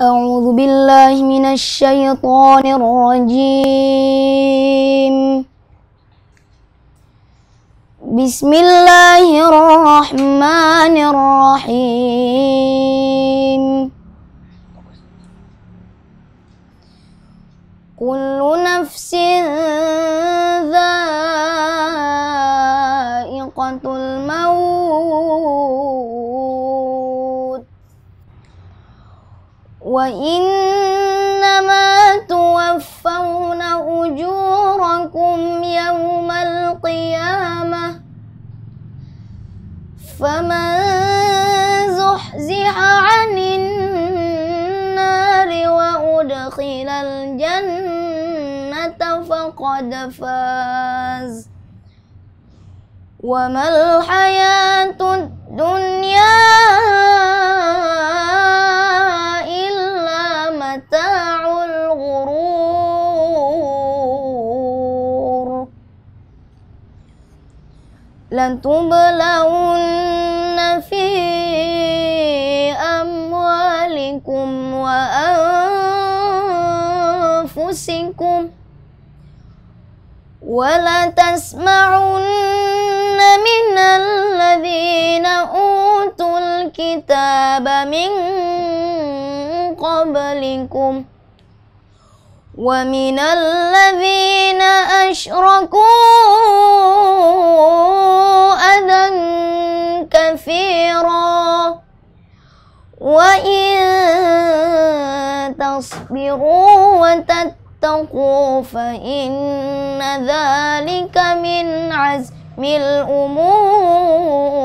أعوذ بالله من الشيطان الرجيم بسم الله الرحمن الرحيم كل نفس ذائقة الموت وإنما توفون أجوركم يوم القيامة فمن زحزح عن النار وأدخل الجنة فقد فاز وما الحياة الدنيا متاع الغرور تبلون في أموالكم وأنفسكم ولا تسمعن من الذين أوتوا الكتاب من قبلكم ومن الذين أشركوا أذى كثيرا وإن تصبروا وتتقوا فإن ذلك من عزم الأمور